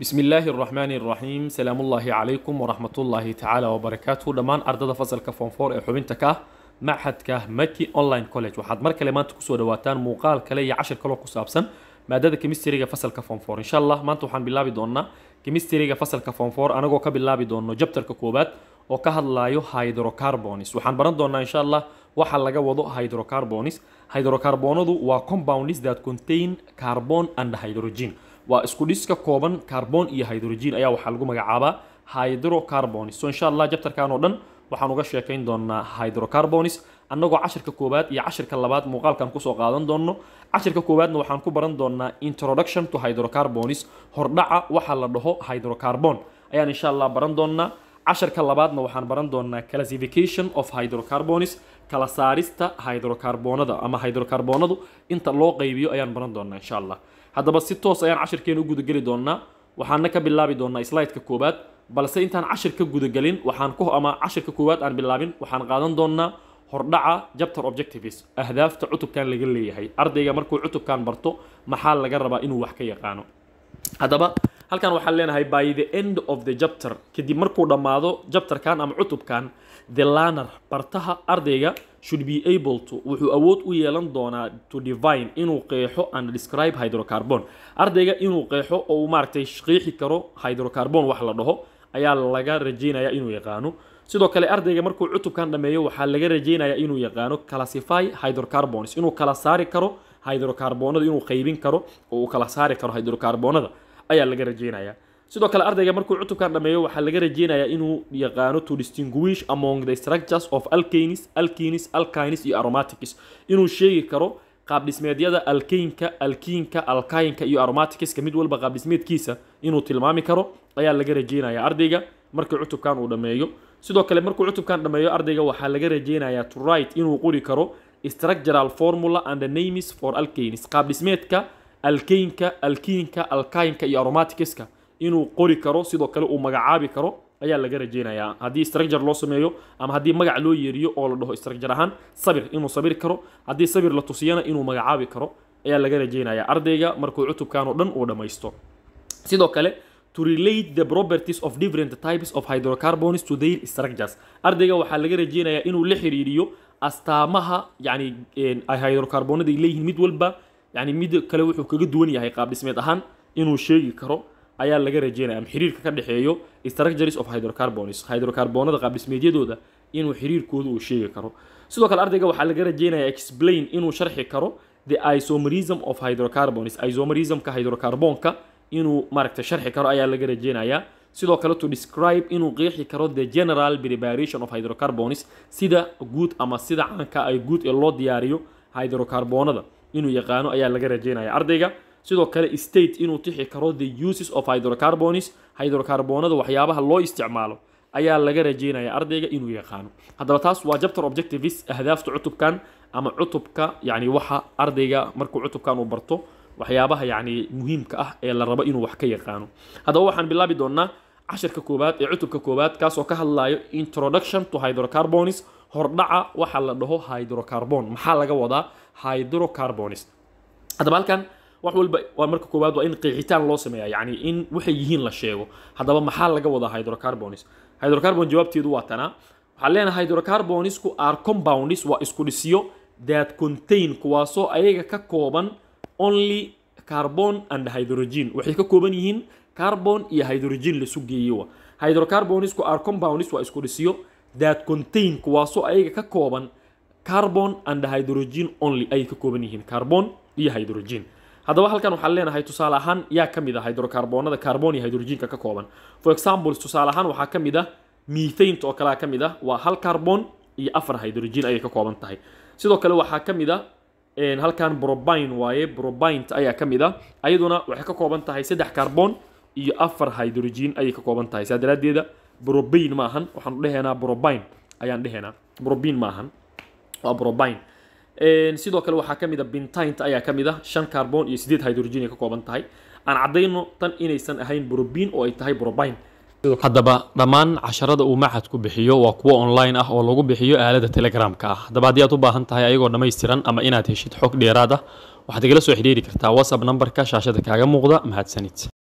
bismi illaahi araxmaani araxiim salaamullaahi calaykum waraxmatullaahi tacaala wabarakaatu dhammaan ardada fasalka foonfoor ee xubinta ka ah machadka maki online college waxaad mar kale maanta kusoo dhawaataan muuqaal kale iyo cashir kaloo ku saabsan maadada kemistriga fasalka foonfoor insha allah maanta waxaan bilaabi doonaa kemistriga fasalka foonfoor anagoo ka bilaabi doono jabtarka koowaad oo ka hadlaayo hydrocarbonis waxaan baran doonaa insha allah waxa laga wado hydrocarbonis hydrocarbonadu waa compounds that contain carbon and hydrogen waa isku dhiska kooban carbon iyo hydrogen ayaa waxaa lagu magacaabaa hydrocarbons so insha allah jabtarkan oo dhan waxaan uga sheekayn doonaa hydrocarbonis annagoo casharka koowaad iyo casharka labaad muuqaalkan kusoo qaadan doonno casharka koowaadna waxaan ku baran doonaa introduction to hydrocarbonis hordhaca waxaa la dhaho hydrocarbon ayaan insha allah baran doonnaa casharka labaadna waxaan baran doonaa classification of hydrocarbons kala saarista hydrocarboonada ama hydrocarboonadu inta loo qaybiyo ayaan baran doonaa insha allah haddaba si toos ayaan cashirkeena u gudageli doonaa waxaanna ka bilaabi doonaa slideka koowaad balse intaan cashir ka gudagelin waxaan ku ama cashirka koowaad aan bilaabin waxaan qaadan doonaa hordhaca jabter objectives ahdaafta cutubkan laga leeyahay ardayga markuu cutubkan barto maxaa laga rabaa inuu wax ka yaqaano haddaba halkan waxaan leenahay by the end of the jabter kadib markuu dhammaado jabterkan ama cutubkan the laner bartaha ardayga should be able to wuxuu awood u yeelan doonaa to divine inuu qeexo and describe hydrocarbon ardayga inuu qeexo oo uu maaragtay qiixi karo hydrocarbon wax la dhaho ayaa laga rajaynayaa inuu yaqaano sidoo kale ardayga markuu cutubkan dhameeyo waxaa laga rajaynayaa inuu yaqaano classify hydrocarbons inuu kala saari karo hydrocarbonada inuu qaybin karo oo uu kala saari karo hydrocarbonada ayaa laga rajeynayaa sidoo kale ardayga markuu cutubkan dhameeyo waxaa laga rajeynayaa inuu yaqaano to distinguish among the structures of alkanis alkinis alkines iyo aromatics inuu sheegi karo qaabdhismeedyada alkeynka alkiinka alkayinka iyo aromatikiska mid walba qaabdhismeedkiisa inuu tilmaami karo ayaa laga rajeynaya ardayga markii cutubkan uu dhameeyo sidoo kale markuu cutubkan dhameeyo ardayga waxaa laga rajeynayaa to write inuu qori karo structural formula and names for alkanis qaabdhismeedka alkeynka alkiinka alkayinka iyo aromatikiska inuu qori karo sidoo kale uu magacaabi karo ayaa laga rajeynayaa haddii structure loo sameeyo ama haddii magac loo yeeriyo oo la dhaho structure ahaan sabir inuu sabiri karo haddii sabir la tusiyana inuu magacaabi karo ayaa laga rajeynayaa ardayga markuu cutubkan oo dhan uu dhammaysto sidoo kale to relate the properties of different types of hydrocarbons to their structures ardayga waxaa laga rajeynayaa inuu la xiriiriyo astaamaha yacni hydrocarbonada eh, ay leeyihiin mid walba yani mid kale wuxuu kaga duwan yahay qaab dhismeed ahaan inuu sheegi karo ayaa laga rajeynaya ama xiriirka ka dhexeeyo structures of hydrocarbons hydrocarboonada qaabdhismeedyadooda inuu xiriirkooda uu sheegi karo sidoo kale ardayga waxaa laga rajeynaya explain inuu sharxi karo the isomerism of hydrocarbons isomerismka hydrocarboonka inuu maaragta sharxi karo ayaa laga rajeynayaa sidoo kale to describe inuu qeexi karo the general preparation of hydrocarbons sida guud ama sida caanka ay guud ee loo diyaariyo hydrocarboonada inuu yaqaano ayaa laga rajaynaya ardayga sidoo kale state inuu tixi karo the uses of hydrocarbons hydrocarbonada waxyaabaha loo isticmaalo ayaa laga rajaynaya ardayga inuu yaqaano haddaba taas waa jabter objectives ahdaafta cutubkan ama cutubka yani waxa ardayga markuu cutubkan uu barto waxyaabaha yani muhiimka ah ee la rabo inuu wax ka yaqaano haddaba waxaan bilaabi doonaa cashirka koowaad ee cutubka koowaad kaasoo ka hadlayo introduction to hydrocarbons hordhaca waxaa la dhaho hydrocarbon maxaa laga wadaa hydrocarbons haddaba halkan wax walba waa marka koowaad waa in qeexitaan loo sameeya yani in waxay yihiin la sheego haddaba maxaa laga wadaa hydrocarbons hydrocarbon jawaabteedu waa tanaa waxaan leenahay hydrocarbonsku are compounds waa isku dhisiyo that contain kuwaasoo ayaga ka kooban only carbon and hydrogen waxay ka kooban yihiin carbon iyo hydrogen lasu geeyo hydrocarbonsku are compounds waa isku dhisyo that contain kuwaasoo ayaga ka kooban carbon and hydrogen only ayay ka kooban yihiin carbon iyo hydrogen haddaba halkan waxaan leenahay tusaale ahaan yaa ka mid ah hydrocarboonada carbon iyo hydrogenka ka kooban for example tusaale ahaan waxaa ka mid ah methant oo kalea ka mid ah waa hal carbon iyo afar hydrogen ayay ka kooban tahay sidoo kale waxaa ka mid ah halkan brobine waaye brobinta ayaa ka mid ah ayaduna waxay ka kooban tahay saddex carbon iyo afar hydrogen ayay ka kooban tahay saa daraadeeda brobain ma ahan waxaanu dhehaynaa brobine ayaan dhehaynaa brobin ma ahan waa brobine sidoo kale waxaa kamida mid ayaa kamid a ah shan carbon iyo sideed hydrogen ay ka kooban tahay aan caddayno tan inaysan ahayn brobin oo ay tahay brobine haddaba dhammaan casharada uu macadku bixiyo waa kuwo online ah oo lagu bixiyo aalada telegramka ah haddaba haddii aad u baahan tahay ayagoo dhammaystiran ama inaad heshid xog dheeraad ah waxaad igala soo xidhiiri kartaa whatsapp nambarka shaashada kaaga muuqda mahadsanid